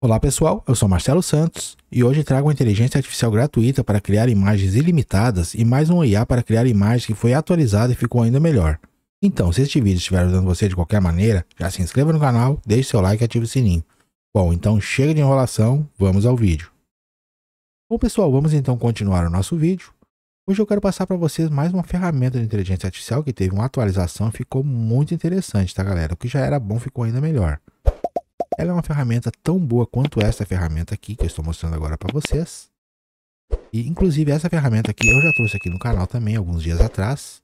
Olá pessoal, eu sou Marcelo Santos e hoje trago uma inteligência artificial gratuita para criar imagens ilimitadas e mais um IA para criar imagens que foi atualizada e ficou ainda melhor. Então, se este vídeo estiver ajudando você de qualquer maneira, já se inscreva no canal, deixe seu like e ative o sininho. Bom, então chega de enrolação, vamos ao vídeo. Bom pessoal, vamos então continuar o nosso vídeo. Hoje eu quero passar para vocês mais uma ferramenta de inteligência artificial que teve uma atualização e ficou muito interessante, tá galera? O que já era bom ficou ainda melhor. Ela é uma ferramenta tão boa quanto essa ferramenta aqui que eu estou mostrando agora para vocês. E inclusive essa ferramenta aqui eu já trouxe aqui no canal também alguns dias atrás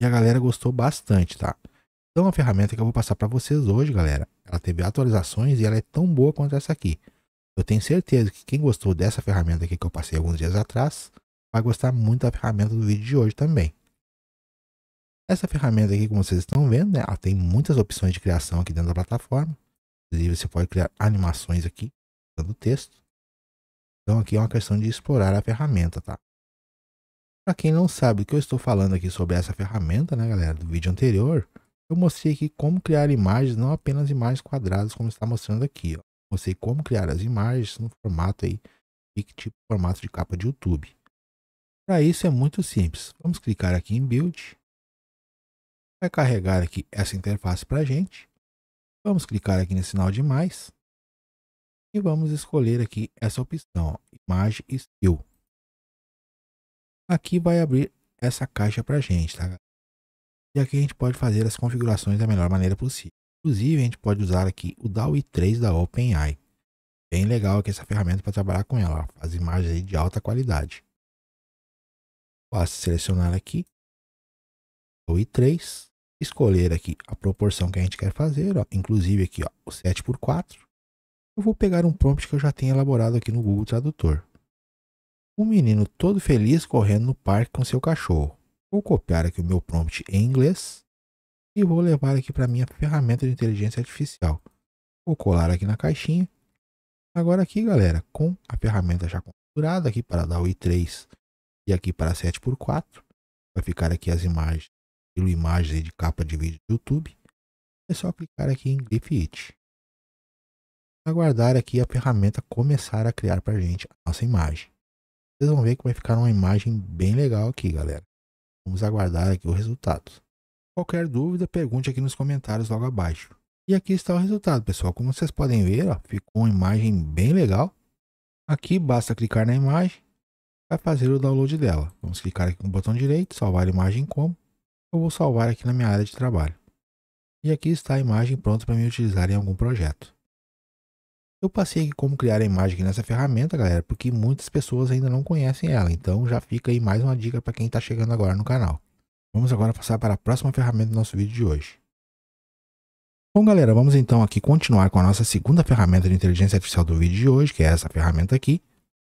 e a galera gostou bastante, tá? Então a ferramenta que eu vou passar para vocês hoje, galera, ela teve atualizações e ela é tão boa quanto essa aqui. Eu tenho certeza que quem gostou dessa ferramenta aqui que eu passei alguns dias atrás vai gostar muito da ferramenta do vídeo de hoje também. Essa ferramenta aqui, como vocês estão vendo, né, ela tem muitas opções de criação aqui dentro da plataforma. Inclusive, você pode criar animações aqui, dando texto. Então, aqui é uma questão de explorar a ferramenta, tá? Para quem não sabe o que eu estou falando aqui sobre essa ferramenta, né, galera, do vídeo anterior, eu mostrei aqui como criar imagens, não apenas imagens quadradas, como está mostrando aqui, ó. Mostrei como criar as imagens no formato aí, tipo formato de capa de YouTube. Para isso é muito simples. Vamos clicar aqui em Build. Vai carregar aqui essa interface para a gente. Vamos clicar aqui no sinal de mais e vamos escolher aqui essa opção, imagem estilo. Aqui vai abrir essa caixa para gente, tá? E aqui a gente pode fazer as configurações da melhor maneira possível. Inclusive, a gente pode usar aqui o DAWI 3 da OpenAI. Bem legal aqui essa ferramenta para trabalhar com ela. As imagens de alta qualidade. Basta selecionar aqui. DAWI 3 escolher aqui a proporção que a gente quer fazer, ó, inclusive aqui ó, o 7 por 4, eu vou pegar um prompt que eu já tenho elaborado aqui no Google Tradutor. Um menino todo feliz correndo no parque com seu cachorro. Vou copiar aqui o meu prompt em inglês e vou levar aqui para minha ferramenta de inteligência artificial. Vou colar aqui na caixinha. Agora aqui, galera, com a ferramenta já configurada aqui para dar o i3 e aqui para 7 por 4, vai ficar aqui as imagens estilo imagens de capa de vídeo do YouTube, é só clicar aqui em Grip It. Aguardar aqui a ferramenta começar a criar para a gente a nossa imagem. Vocês vão ver que vai ficar uma imagem bem legal aqui, galera. Vamos aguardar aqui o resultado. Qualquer dúvida, pergunte aqui nos comentários logo abaixo. E aqui está o resultado, pessoal. Como vocês podem ver, ó, ficou uma imagem bem legal. Aqui basta clicar na imagem para fazer o download dela. Vamos clicar aqui no botão direito, salvar a imagem como eu vou salvar aqui na minha área de trabalho. E aqui está a imagem pronta para me utilizar em algum projeto. Eu passei aqui como criar a imagem nessa ferramenta, galera, porque muitas pessoas ainda não conhecem ela, então já fica aí mais uma dica para quem está chegando agora no canal. Vamos agora passar para a próxima ferramenta do nosso vídeo de hoje. Bom galera, vamos então aqui continuar com a nossa segunda ferramenta de inteligência artificial do vídeo de hoje, que é essa ferramenta aqui.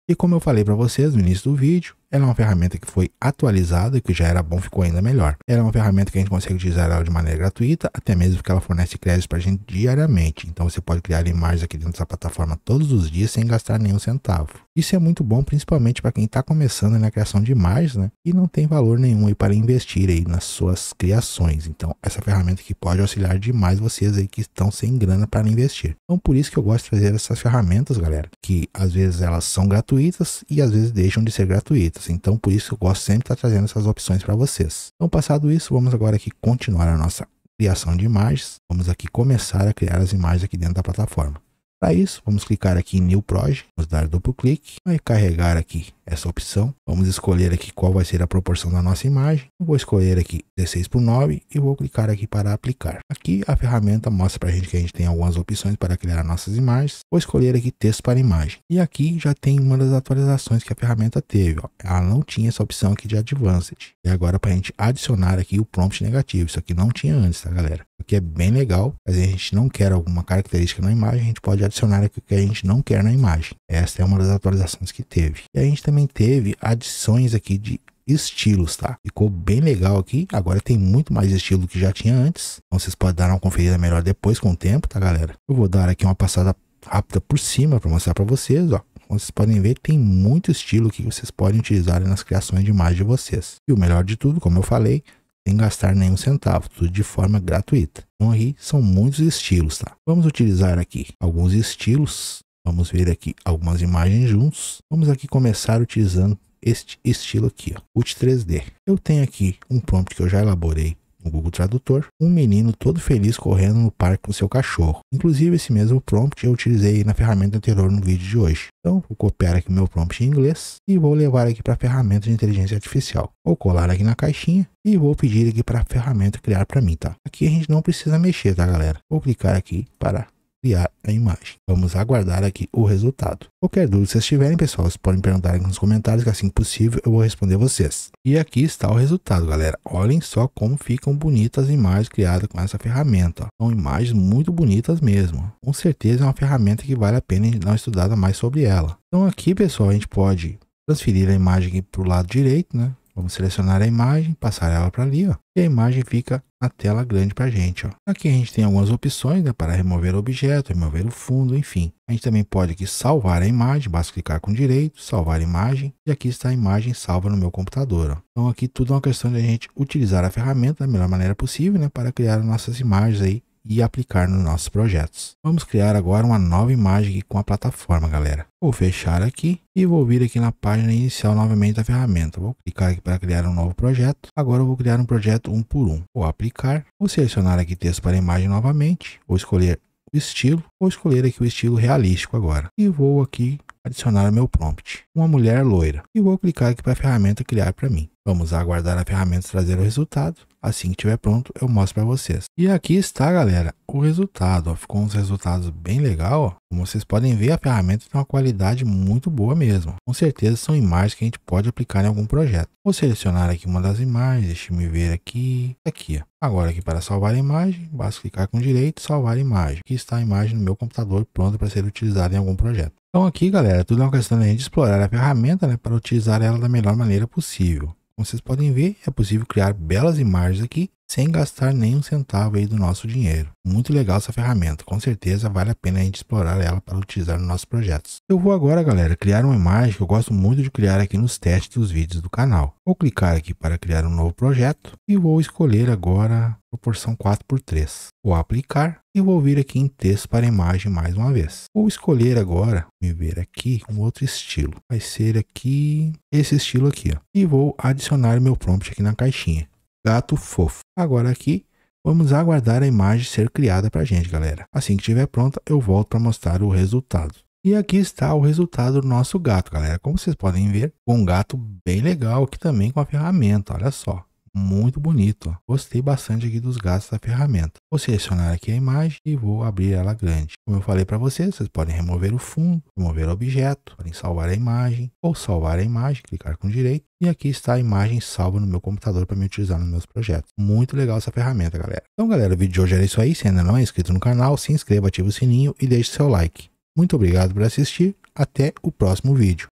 E como eu falei para vocês no início do vídeo, ela é uma ferramenta que foi atualizada e que já era bom ficou ainda melhor. Ela é uma ferramenta que a gente consegue utilizar ela de maneira gratuita, até mesmo porque ela fornece créditos para a gente diariamente. Então você pode criar imagens aqui dentro dessa plataforma todos os dias sem gastar nenhum centavo. Isso é muito bom, principalmente para quem está começando na criação de imagens, né? E não tem valor nenhum aí para investir aí nas suas criações. Então essa ferramenta que pode auxiliar demais vocês aí que estão sem grana para investir. Então por isso que eu gosto de trazer essas ferramentas, galera, que às vezes elas são gratuitas e às vezes deixam de ser gratuitas então por isso eu gosto sempre de estar trazendo essas opções para vocês. Então passado isso, vamos agora aqui continuar a nossa criação de imagens. Vamos aqui começar a criar as imagens aqui dentro da plataforma. Para isso, vamos clicar aqui em New Project, vamos dar duplo clique, vai carregar aqui essa opção. Vamos escolher aqui qual vai ser a proporção da nossa imagem. Vou escolher aqui 16 por 9 e vou clicar aqui para aplicar. Aqui a ferramenta mostra para a gente que a gente tem algumas opções para criar nossas imagens. Vou escolher aqui texto para imagem. E aqui já tem uma das atualizações que a ferramenta teve. Ó. Ela não tinha essa opção aqui de Advanced. E agora para a gente adicionar aqui o prompt negativo. Isso aqui não tinha antes, tá galera? isso que é bem legal. Mas a gente não quer alguma característica na imagem, a gente pode adicionar aqui o que a gente não quer na imagem. Essa é uma das atualizações que teve. E a gente também também teve adições aqui de estilos, tá? Ficou bem legal aqui. Agora tem muito mais estilo que já tinha antes. Então vocês podem dar uma conferida melhor depois com o tempo, tá, galera? Eu vou dar aqui uma passada rápida por cima para mostrar para vocês, ó. Como vocês podem ver, tem muito estilo que vocês podem utilizar nas criações de imagem de vocês. E o melhor de tudo, como eu falei, sem gastar nenhum centavo, tudo de forma gratuita. Então aí são muitos estilos, tá? Vamos utilizar aqui alguns estilos Vamos ver aqui algumas imagens juntos. Vamos aqui começar utilizando este estilo aqui, o UT 3D. Eu tenho aqui um prompt que eu já elaborei no Google Tradutor, um menino todo feliz correndo no parque com seu cachorro. Inclusive, esse mesmo prompt eu utilizei na ferramenta anterior no vídeo de hoje. Então, vou copiar aqui o meu prompt em inglês e vou levar aqui para a ferramenta de inteligência artificial. Vou colar aqui na caixinha e vou pedir aqui para a ferramenta criar para mim, tá? Aqui a gente não precisa mexer, tá, galera? Vou clicar aqui para criar a imagem. Vamos aguardar aqui o resultado. Qualquer dúvida que vocês tiverem, pessoal, vocês podem perguntar nos comentários que assim que possível eu vou responder vocês. E aqui está o resultado, galera. Olhem só como ficam bonitas as imagens criadas com essa ferramenta. São imagens muito bonitas mesmo. Com certeza é uma ferramenta que vale a pena dar uma estudada mais sobre ela. Então aqui, pessoal, a gente pode transferir a imagem para o lado direito, né? Vamos selecionar a imagem, passar ela para ali, ó, e a imagem fica na tela grande para a gente. Ó. Aqui a gente tem algumas opções né, para remover o objeto, remover o fundo, enfim. A gente também pode aqui salvar a imagem, basta clicar com direito, salvar a imagem, e aqui está a imagem salva no meu computador. Ó. Então aqui tudo é uma questão de a gente utilizar a ferramenta da melhor maneira possível né, para criar nossas imagens aí e aplicar nos nossos projetos. Vamos criar agora uma nova imagem com a plataforma, galera. Vou fechar aqui e vou vir aqui na página inicial novamente da ferramenta. Vou clicar aqui para criar um novo projeto. Agora eu vou criar um projeto um por um. Vou aplicar, vou selecionar aqui texto para imagem novamente, vou escolher o estilo, vou escolher aqui o estilo realístico agora. E vou aqui adicionar o meu prompt, uma mulher loira, e vou clicar aqui para a ferramenta criar para mim. Vamos aguardar a ferramenta trazer o resultado. Assim que estiver pronto, eu mostro para vocês. E aqui está, galera, o resultado. Ó. Ficou uns resultados bem legal. Ó. Como vocês podem ver, a ferramenta tem uma qualidade muito boa mesmo. Com certeza são imagens que a gente pode aplicar em algum projeto. Vou selecionar aqui uma das imagens, deixa me ver aqui. Aqui, ó. Agora aqui para salvar a imagem, basta clicar com direito, salvar a imagem. Aqui está a imagem no meu computador pronta para ser utilizada em algum projeto. Então aqui, galera, tudo é uma questão né, de explorar a ferramenta né, para utilizar ela da melhor maneira possível. Como vocês podem ver, é possível criar belas imagens aqui sem gastar nenhum centavo aí do nosso dinheiro. Muito legal essa ferramenta, com certeza vale a pena a gente explorar ela para utilizar nos nossos projetos. Eu vou agora, galera, criar uma imagem que eu gosto muito de criar aqui nos testes dos vídeos do canal. Vou clicar aqui para criar um novo projeto e vou escolher agora proporção 4x3. Vou aplicar e vou vir aqui em texto para imagem mais uma vez. Vou escolher agora, me ver aqui, um outro estilo. Vai ser aqui, esse estilo aqui. Ó. E vou adicionar meu prompt aqui na caixinha. Gato fofo. Agora aqui, vamos aguardar a imagem ser criada para a gente, galera. Assim que estiver pronta, eu volto para mostrar o resultado. E aqui está o resultado do nosso gato, galera. Como vocês podem ver, um gato bem legal aqui também com a ferramenta, olha só muito bonito. Gostei bastante aqui dos gastos da ferramenta. Vou selecionar aqui a imagem e vou abrir ela grande. Como eu falei para vocês, vocês podem remover o fundo, remover o objeto, podem salvar a imagem ou salvar a imagem, clicar com direito. E aqui está a imagem salva no meu computador para me utilizar nos meus projetos. Muito legal essa ferramenta, galera. Então, galera, o vídeo de hoje era isso aí. Se ainda não é inscrito no canal, se inscreva, ative o sininho e deixe seu like. Muito obrigado por assistir. Até o próximo vídeo.